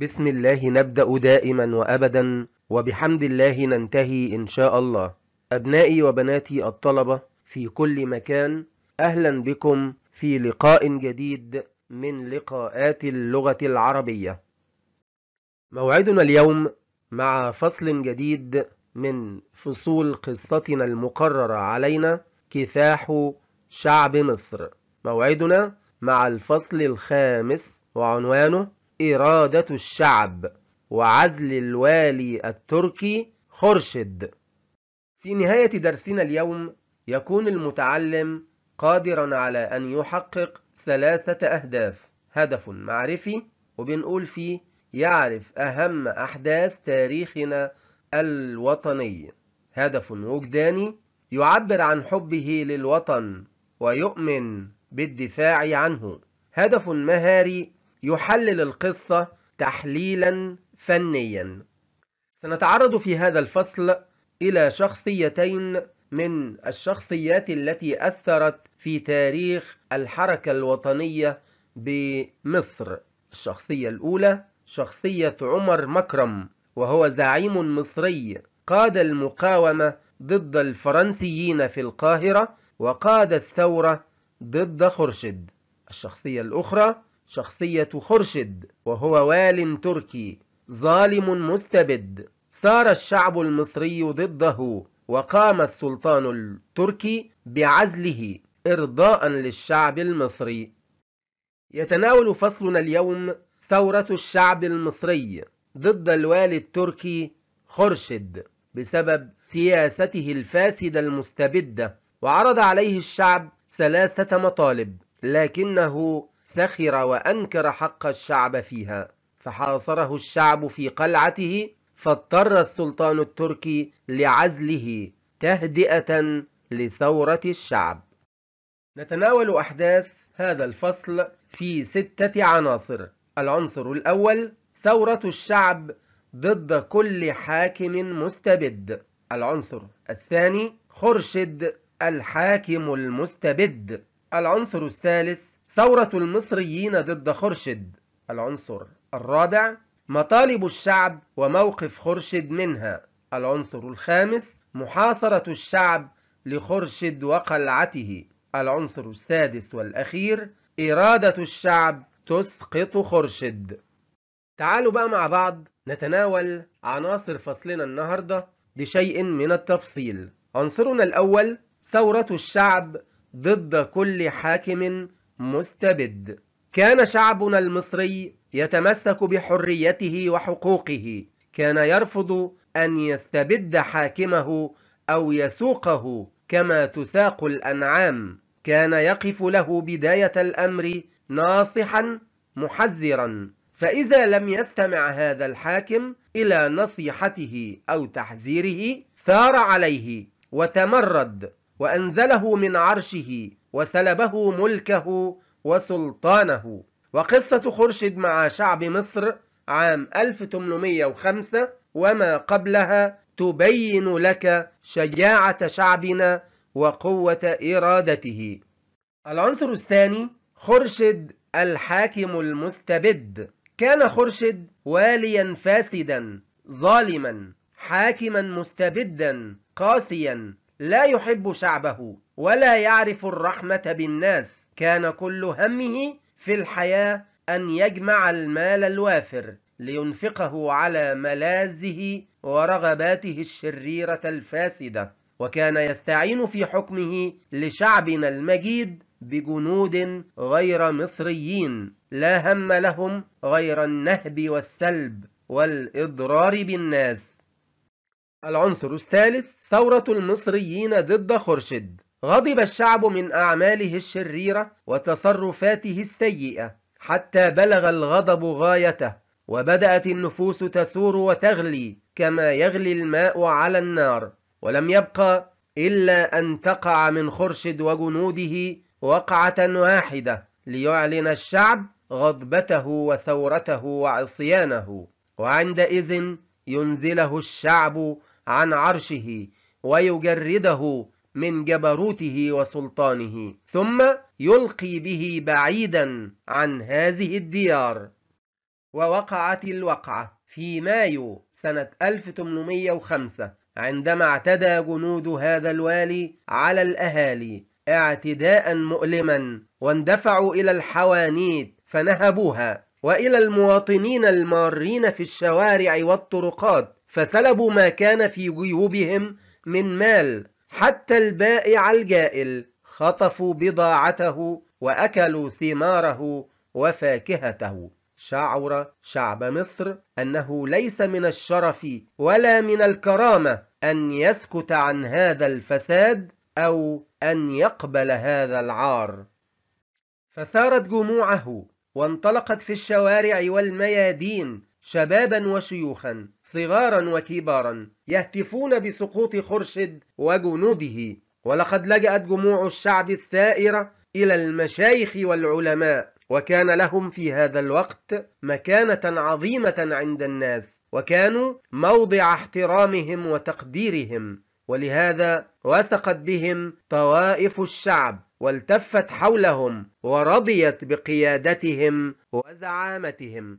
بسم الله نبدأ دائما وأبدا وبحمد الله ننتهي إن شاء الله أبنائي وبناتي الطلبة في كل مكان أهلا بكم في لقاء جديد من لقاءات اللغة العربية موعدنا اليوم مع فصل جديد من فصول قصتنا المقررة علينا كفاح شعب مصر موعدنا مع الفصل الخامس وعنوانه إرادة الشعب وعزل الوالي التركي خرشد في نهاية درسنا اليوم يكون المتعلم قادرا على أن يحقق ثلاثة أهداف هدف معرفي وبنقول فيه يعرف أهم أحداث تاريخنا الوطني هدف وجداني يعبر عن حبه للوطن ويؤمن بالدفاع عنه هدف مهاري يحلل القصة تحليلا فنيا سنتعرض في هذا الفصل إلى شخصيتين من الشخصيات التي أثرت في تاريخ الحركة الوطنية بمصر الشخصية الأولى شخصية عمر مكرم وهو زعيم مصري قاد المقاومة ضد الفرنسيين في القاهرة وقاد الثورة ضد خرشد الشخصية الأخرى شخصية خرشد وهو وال تركي ظالم مستبد صار الشعب المصري ضده وقام السلطان التركي بعزله إرضاء للشعب المصري يتناول فصلنا اليوم ثورة الشعب المصري ضد الوالي التركي خرشد بسبب سياسته الفاسدة المستبدة وعرض عليه الشعب ثلاثة مطالب لكنه سخر وأنكر حق الشعب فيها فحاصره الشعب في قلعته فاضطر السلطان التركي لعزله تهدئة لثورة الشعب نتناول أحداث هذا الفصل في ستة عناصر العنصر الأول ثورة الشعب ضد كل حاكم مستبد العنصر الثاني خرشد الحاكم المستبد العنصر الثالث ثورة المصريين ضد خرشد العنصر الرابع مطالب الشعب وموقف خرشد منها العنصر الخامس محاصرة الشعب لخرشد وقلعته العنصر السادس والأخير إرادة الشعب تسقط خرشد تعالوا بقى مع بعض نتناول عناصر فصلنا النهاردة بشيء من التفصيل عنصرنا الأول ثورة الشعب ضد كل حاكم مستبد كان شعبنا المصري يتمسك بحريته وحقوقه كان يرفض أن يستبد حاكمه أو يسوقه كما تساق الأنعام كان يقف له بداية الأمر ناصحا محذرا فإذا لم يستمع هذا الحاكم إلى نصيحته أو تحذيره ثار عليه وتمرد وأنزله من عرشه وسلبه ملكه وسلطانه وقصة خرشد مع شعب مصر عام 1805 وما قبلها تبين لك شجاعة شعبنا وقوة إرادته العنصر الثاني خرشد الحاكم المستبد كان خرشد واليا فاسدا ظالما حاكما مستبدا قاسيا لا يحب شعبه ولا يعرف الرحمة بالناس كان كل همه في الحياة أن يجمع المال الوافر لينفقه على ملاذه ورغباته الشريرة الفاسدة وكان يستعين في حكمه لشعبنا المجيد بجنود غير مصريين لا هم لهم غير النهب والسلب والإضرار بالناس العنصر الثالث ثورة المصريين ضد خرشد غضب الشعب من أعماله الشريرة وتصرفاته السيئة حتى بلغ الغضب غايته وبدأت النفوس تثور وتغلي كما يغلي الماء على النار ولم يبقى إلا أن تقع من خرشد وجنوده وقعة واحدة ليعلن الشعب غضبته وثورته وعصيانه وعندئذ ينزله الشعب عن عرشه ويجرده من جبروته وسلطانه ثم يلقي به بعيدا عن هذه الديار ووقعت الوقعة في مايو سنة 1805 عندما اعتدى جنود هذا الوالي على الأهالي اعتداء مؤلما واندفعوا إلى الحوانيت فنهبوها وإلى المواطنين المارين في الشوارع والطرقات فسلبوا ما كان في جيوبهم من مال حتى البائع الجائل خطفوا بضاعته وأكلوا ثماره وفاكهته شعر شعب مصر أنه ليس من الشرف ولا من الكرامة أن يسكت عن هذا الفساد أو أن يقبل هذا العار فسارت جموعه وانطلقت في الشوارع والميادين شبابا وشيوخا صغارا وكبارا يهتفون بسقوط خرشد وجنوده ولقد لجأت جموع الشعب الثائرة إلى المشايخ والعلماء وكان لهم في هذا الوقت مكانة عظيمة عند الناس وكانوا موضع احترامهم وتقديرهم ولهذا وثقت بهم طوائف الشعب والتفت حولهم ورضيت بقيادتهم وزعامتهم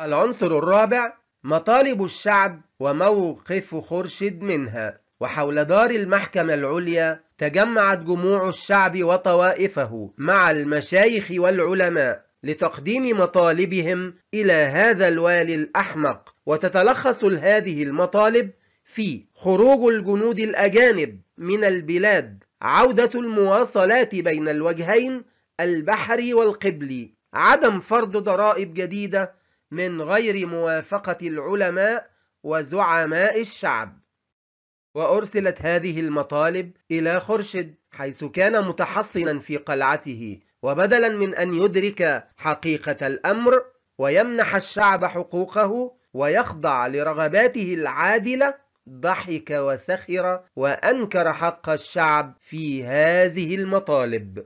العنصر الرابع مطالب الشعب وموقف خرشد منها وحول دار المحكمة العليا تجمعت جموع الشعب وطوائفه مع المشايخ والعلماء لتقديم مطالبهم إلى هذا الوالي الأحمق وتتلخص هذه المطالب في خروج الجنود الأجانب من البلاد عودة المواصلات بين الوجهين البحري والقبلي عدم فرض ضرائب جديدة من غير موافقة العلماء وزعماء الشعب وأرسلت هذه المطالب إلى خرشد حيث كان متحصنا في قلعته وبدلا من أن يدرك حقيقة الأمر ويمنح الشعب حقوقه ويخضع لرغباته العادلة ضحك وسخر وأنكر حق الشعب في هذه المطالب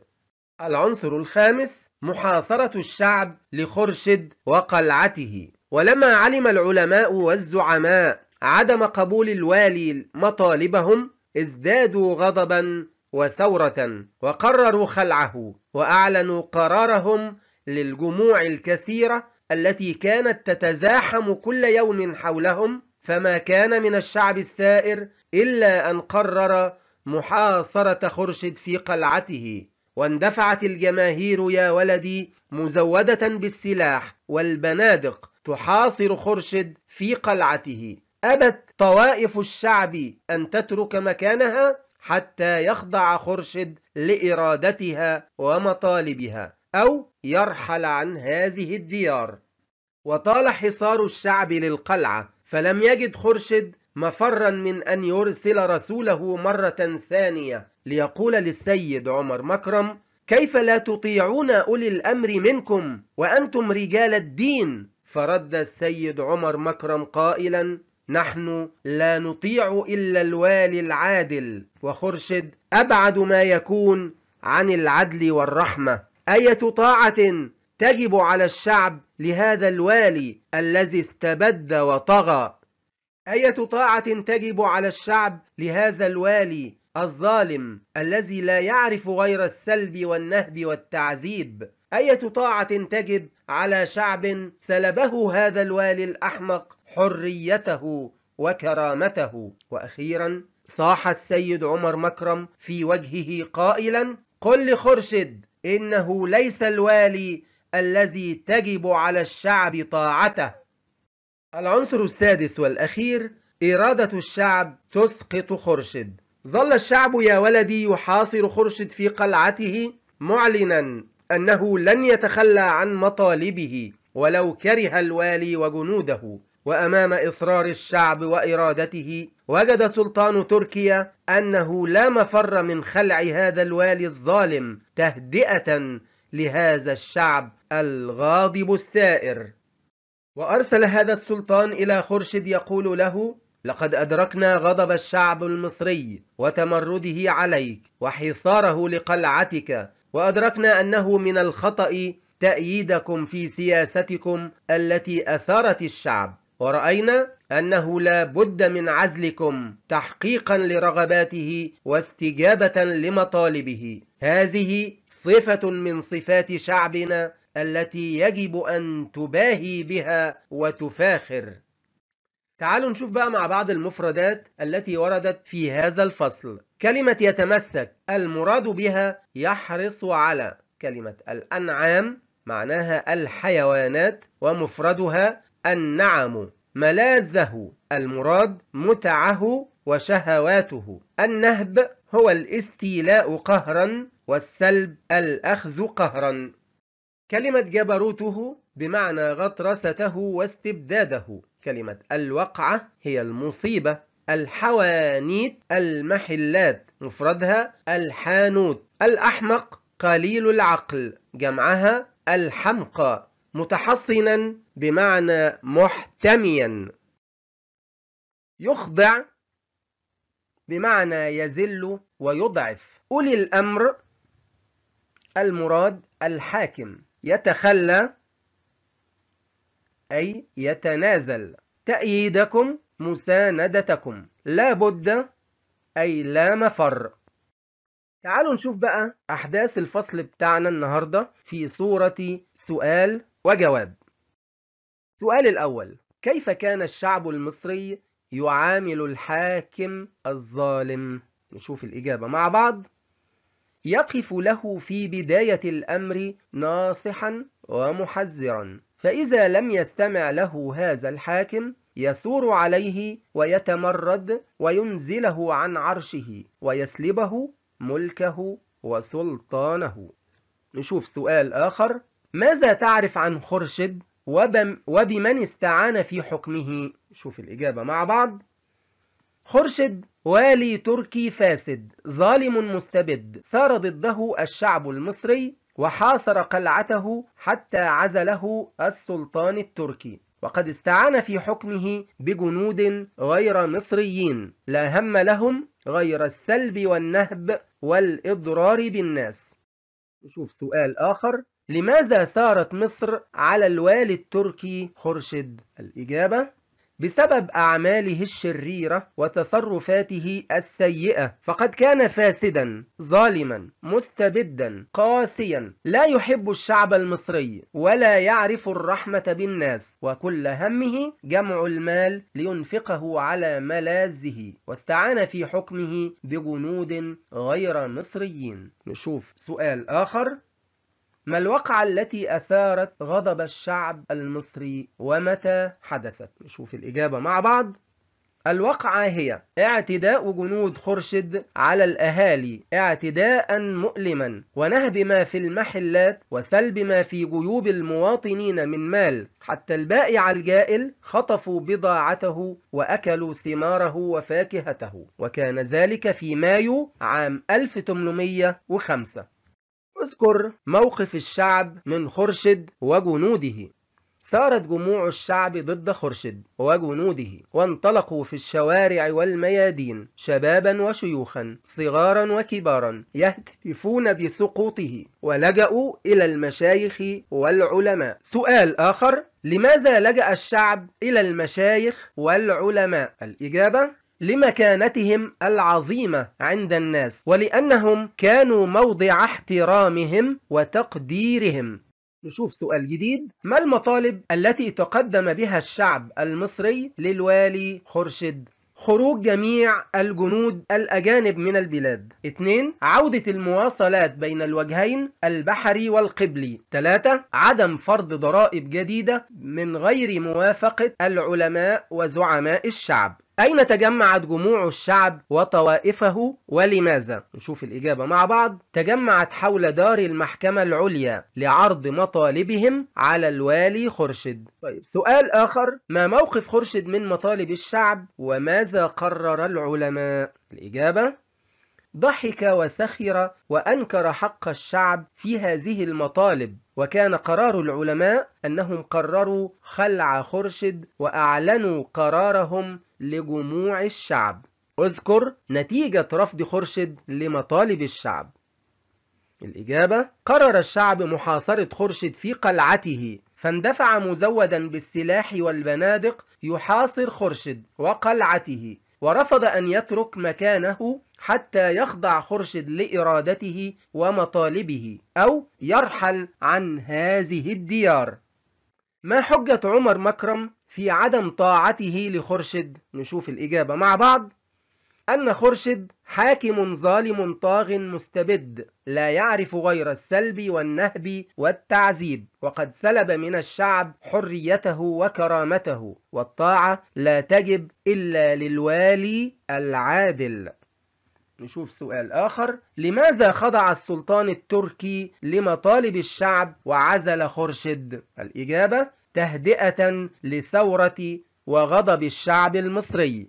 العنصر الخامس محاصرة الشعب لخرشد وقلعته ولما علم العلماء والزعماء عدم قبول الوالي مطالبهم ازدادوا غضبا وثورة وقرروا خلعه وأعلنوا قرارهم للجموع الكثيرة التي كانت تتزاحم كل يوم حولهم فما كان من الشعب الثائر إلا أن قرر محاصرة خرشد في قلعته واندفعت الجماهير يا ولدي مزودة بالسلاح والبنادق تحاصر خرشد في قلعته أبت طوائف الشعب أن تترك مكانها حتى يخضع خرشد لإرادتها ومطالبها أو يرحل عن هذه الديار وطال حصار الشعب للقلعة فلم يجد خرشد مفرا من أن يرسل رسوله مرة ثانية ليقول للسيد عمر مكرم كيف لا تطيعون أولي الأمر منكم وأنتم رجال الدين فرد السيد عمر مكرم قائلا نحن لا نطيع إلا الوالي العادل وخرشد أبعد ما يكون عن العدل والرحمة أية طاعة تجب على الشعب لهذا الوالي الذي استبد وطغى أية طاعة تجب على الشعب لهذا الوالي الظالم الذي لا يعرف غير السلب والنهب والتعذيب أية طاعة تجب على شعب سلبه هذا الوالي الأحمق حريته وكرامته وأخيرا صاح السيد عمر مكرم في وجهه قائلا قل لخرشد إنه ليس الوالي الذي تجب على الشعب طاعته العنصر السادس والأخير إرادة الشعب تسقط خرشد ظل الشعب يا ولدي يحاصر خرشد في قلعته معلنا أنه لن يتخلى عن مطالبه ولو كره الوالي وجنوده وأمام إصرار الشعب وإرادته وجد سلطان تركيا أنه لا مفر من خلع هذا الوالي الظالم تهدئة لهذا الشعب الغاضب الثائر وأرسل هذا السلطان إلى خرشد يقول له لقد أدركنا غضب الشعب المصري وتمرده عليك وحصاره لقلعتك وأدركنا أنه من الخطأ تأييدكم في سياستكم التي أثارت الشعب ورأينا أنه لا بد من عزلكم تحقيقا لرغباته واستجابة لمطالبه هذه صفة من صفات شعبنا التي يجب أن تباهي بها وتفاخر تعالوا نشوف بقى مع بعض المفردات التي وردت في هذا الفصل كلمة يتمسك المراد بها يحرص على كلمة الأنعام معناها الحيوانات ومفردها النعم ملاذه المراد متعه وشهواته النهب هو الاستيلاء قهرا والسلب الأخذ قهرا كلمة جبروته بمعنى غطرسته واستبداده كلمة الوقعة هي المصيبة الحوانيت المحلات مفردها الحانوت الأحمق قليل العقل جمعها الحمقى متحصنا بمعنى محتميا يخضع بمعنى يذل ويضعف أولي الأمر المراد الحاكم يتخلى أي يتنازل تأييدكم مساندتكم لا بد أي لا مفر تعالوا نشوف بقى أحداث الفصل بتاعنا النهاردة في صورة سؤال وجواب سؤال الأول كيف كان الشعب المصري يعامل الحاكم الظالم نشوف الإجابة مع بعض يقف له في بداية الأمر ناصحا ومحذرا فإذا لم يستمع له هذا الحاكم يثور عليه ويتمرد وينزله عن عرشه ويسلبه ملكه وسلطانه نشوف سؤال آخر ماذا تعرف عن خرشد وبم وبمن استعان في حكمه؟ شوف الإجابة مع بعض خرشد والي تركي فاسد ظالم مستبد سار ضده الشعب المصري وحاصر قلعته حتى عزله السلطان التركي وقد استعان في حكمه بجنود غير مصريين لا هم لهم غير السلب والنهب والإضرار بالناس نشوف سؤال آخر لماذا سارت مصر على الوالي التركي خرشد؟ الإجابة بسبب أعماله الشريرة وتصرفاته السيئة فقد كان فاسدا ظالما مستبدا قاسيا لا يحب الشعب المصري ولا يعرف الرحمة بالناس وكل همه جمع المال لينفقه على ملاذه واستعان في حكمه بجنود غير مصريين نشوف سؤال آخر ما الوقعة التي أثارت غضب الشعب المصري ومتى حدثت؟ نشوف الإجابة مع بعض الوقعة هي اعتداء جنود خرشد على الأهالي اعتداء مؤلما ونهب ما في المحلات وسلب ما في جيوب المواطنين من مال حتى البائع الجائل خطفوا بضاعته وأكلوا ثماره وفاكهته وكان ذلك في مايو عام 1805 اذكر موقف الشعب من خرشد وجنوده سارت جموع الشعب ضد خرشد وجنوده وانطلقوا في الشوارع والميادين شبابا وشيوخا صغارا وكبارا يهتفون بسقوطه ولجأوا إلى المشايخ والعلماء سؤال آخر لماذا لجأ الشعب إلى المشايخ والعلماء؟ الإجابة لمكانتهم العظيمة عند الناس ولأنهم كانوا موضع احترامهم وتقديرهم نشوف سؤال جديد ما المطالب التي تقدم بها الشعب المصري للوالي خرشد خروج جميع الجنود الأجانب من البلاد 2. عودة المواصلات بين الوجهين البحري والقبلي 3. عدم فرض ضرائب جديدة من غير موافقة العلماء وزعماء الشعب أين تجمعت جموع الشعب وطوائفه ولماذا؟ نشوف الإجابة مع بعض تجمعت حول دار المحكمة العليا لعرض مطالبهم على الوالي خرشد طيب سؤال آخر ما موقف خرشد من مطالب الشعب وماذا قرر العلماء؟ الإجابة ضحك وسخر وأنكر حق الشعب في هذه المطالب وكان قرار العلماء أنهم قرروا خلع خرشد وأعلنوا قرارهم لجموع الشعب اذكر نتيجة رفض خرشد لمطالب الشعب الإجابة قرر الشعب محاصرة خرشد في قلعته فاندفع مزودا بالسلاح والبنادق يحاصر خرشد وقلعته ورفض أن يترك مكانه حتى يخضع خرشد لإرادته ومطالبه أو يرحل عن هذه الديار ما حجة عمر مكرم في عدم طاعته لخرشد نشوف الإجابة مع بعض أن خرشد حاكم ظالم طاغ مستبد لا يعرف غير السلب والنهب والتعذيب وقد سلب من الشعب حريته وكرامته والطاعة لا تجب إلا للوالي العادل نشوف سؤال آخر لماذا خضع السلطان التركي لمطالب الشعب وعزل خرشد؟ الإجابة تهدئة لثورة وغضب الشعب المصري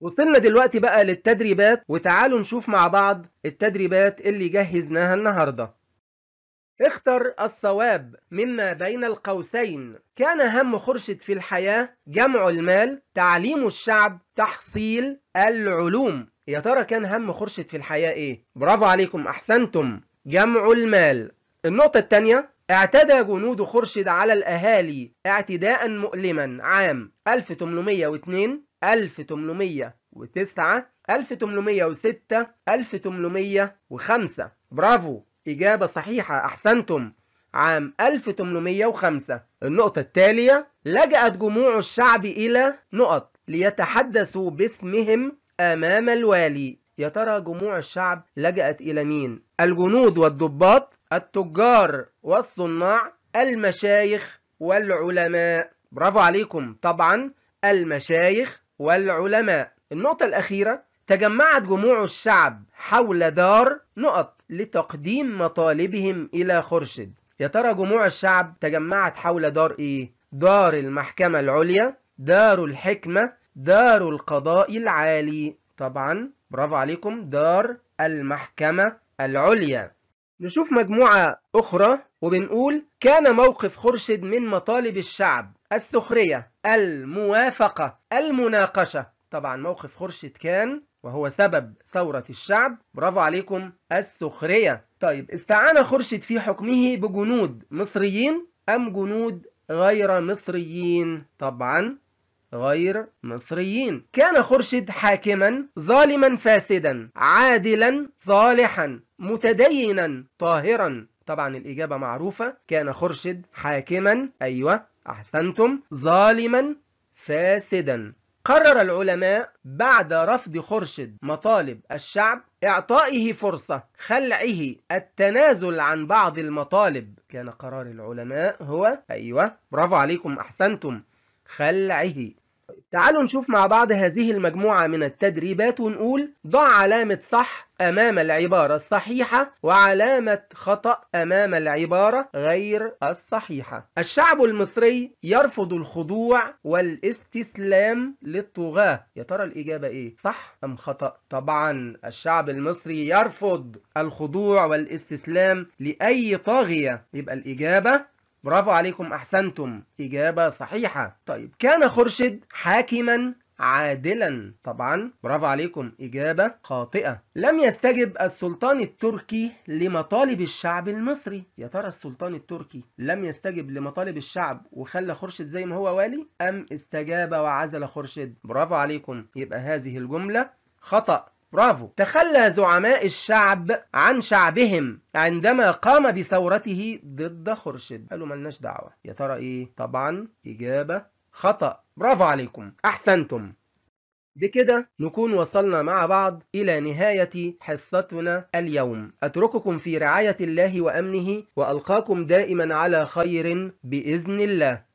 وصلنا دلوقتي بقى للتدريبات وتعالوا نشوف مع بعض التدريبات اللي جهزناها النهاردة اختر الصواب مما بين القوسين كان هم خرشد في الحياة جمع المال تعليم الشعب تحصيل العلوم يا ترى كان هم خرشد في الحياة ايه؟ برافو عليكم احسنتم جمع المال النقطة الثانية اعتدى جنود خرشد على الأهالي اعتداء مؤلما عام 1802 1809 1806 1805 برافو إجابة صحيحة أحسنتم عام 1805 النقطة التالية لجأت جموع الشعب إلى نقط ليتحدثوا باسمهم أمام الوالي يا ترى جموع الشعب لجأت إلى مين؟ الجنود والضباط التجار والصناع المشايخ والعلماء برافو عليكم طبعا المشايخ والعلماء النقطة الأخيرة تجمعت جموع الشعب حول دار نقط لتقديم مطالبهم إلى خرشد يا ترى جموع الشعب تجمعت حول دار إيه؟ دار المحكمة العليا دار الحكمة دار القضاء العالي طبعا برافو عليكم دار المحكمة العليا نشوف مجموعة أخرى وبنقول كان موقف خرشد من مطالب الشعب السخرية الموافقة المناقشة طبعا موقف خرشد كان وهو سبب ثورة الشعب برافو عليكم السخرية طيب استعان خرشد في حكمه بجنود مصريين أم جنود غير مصريين طبعا غير مصريين كان خرشد حاكما ظالما فاسدا عادلا صالحا متدينا طاهرا طبعا الإجابة معروفة كان خرشد حاكما أيوة أحسنتم ظالما فاسدا قرر العلماء بعد رفض خرشد مطالب الشعب إعطائه فرصة خلعه التنازل عن بعض المطالب كان قرار العلماء هو أيوة برافو عليكم أحسنتم خلعه تعالوا نشوف مع بعض هذه المجموعة من التدريبات ونقول ضع علامة صح أمام العبارة الصحيحة وعلامة خطأ أمام العبارة غير الصحيحة الشعب المصري يرفض الخضوع والاستسلام للطغاة يا ترى الإجابة إيه؟ صح أم خطأ؟ طبعا الشعب المصري يرفض الخضوع والاستسلام لأي طاغية يبقى الإجابة برافو عليكم أحسنتم إجابة صحيحة طيب كان خرشد حاكما عادلا طبعا برافو عليكم إجابة خاطئة لم يستجب السلطان التركي لمطالب الشعب المصري يا ترى السلطان التركي لم يستجب لمطالب الشعب وخلى خرشد زي ما هو والي أم استجاب وعزل خرشد برافو عليكم يبقى هذه الجملة خطأ برافو تخلى زعماء الشعب عن شعبهم عندما قام بثورته ضد خرشد قالوا ملناش دعوة يا ترى ايه طبعا إجابة خطأ برافو عليكم أحسنتم بكده نكون وصلنا مع بعض إلى نهاية حصتنا اليوم أترككم في رعاية الله وأمنه وألقاكم دائما على خير بإذن الله